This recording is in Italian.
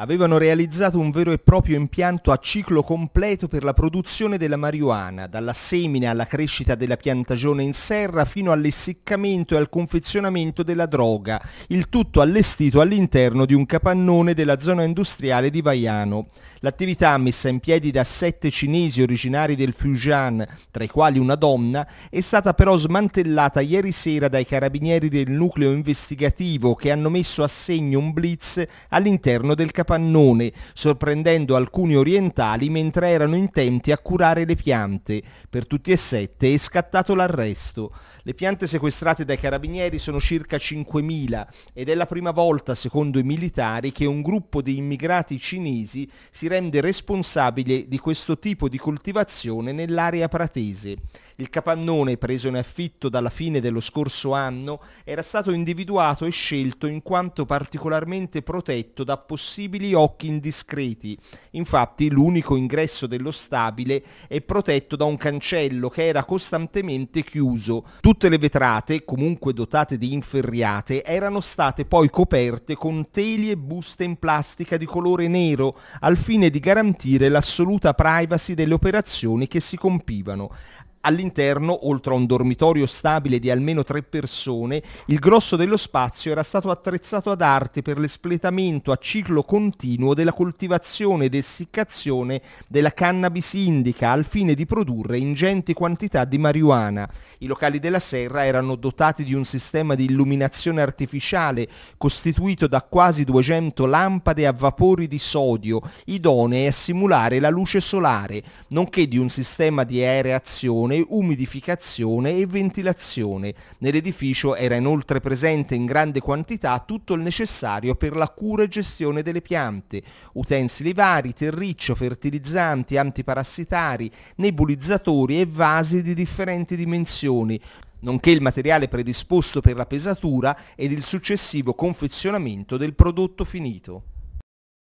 avevano realizzato un vero e proprio impianto a ciclo completo per la produzione della marijuana, dalla semina alla crescita della piantagione in serra fino all'essiccamento e al confezionamento della droga, il tutto allestito all'interno di un capannone della zona industriale di Vaiano. L'attività messa in piedi da sette cinesi originari del Fujian, tra i quali una donna, è stata però smantellata ieri sera dai carabinieri del nucleo investigativo che hanno messo a segno un blitz all'interno del capannone capannone, sorprendendo alcuni orientali mentre erano intenti a curare le piante. Per tutti e sette è scattato l'arresto. Le piante sequestrate dai carabinieri sono circa 5.000 ed è la prima volta, secondo i militari, che un gruppo di immigrati cinesi si rende responsabile di questo tipo di coltivazione nell'area pratese. Il capannone, preso in affitto dalla fine dello scorso anno, era stato individuato e scelto in quanto particolarmente protetto da possibili occhi indiscreti. Infatti l'unico ingresso dello stabile è protetto da un cancello che era costantemente chiuso. Tutte le vetrate, comunque dotate di inferriate, erano state poi coperte con teli e buste in plastica di colore nero al fine di garantire l'assoluta privacy delle operazioni che si compivano. All'interno, oltre a un dormitorio stabile di almeno tre persone, il grosso dello spazio era stato attrezzato ad arte per l'espletamento a ciclo continuo della coltivazione ed essiccazione della cannabis indica al fine di produrre ingenti quantità di marijuana. I locali della serra erano dotati di un sistema di illuminazione artificiale costituito da quasi 200 lampade a vapori di sodio, idonee a simulare la luce solare, nonché di un sistema di aereazione umidificazione e ventilazione. Nell'edificio era inoltre presente in grande quantità tutto il necessario per la cura e gestione delle piante, utensili vari, terriccio, fertilizzanti, antiparassitari, nebulizzatori e vasi di differenti dimensioni, nonché il materiale predisposto per la pesatura ed il successivo confezionamento del prodotto finito.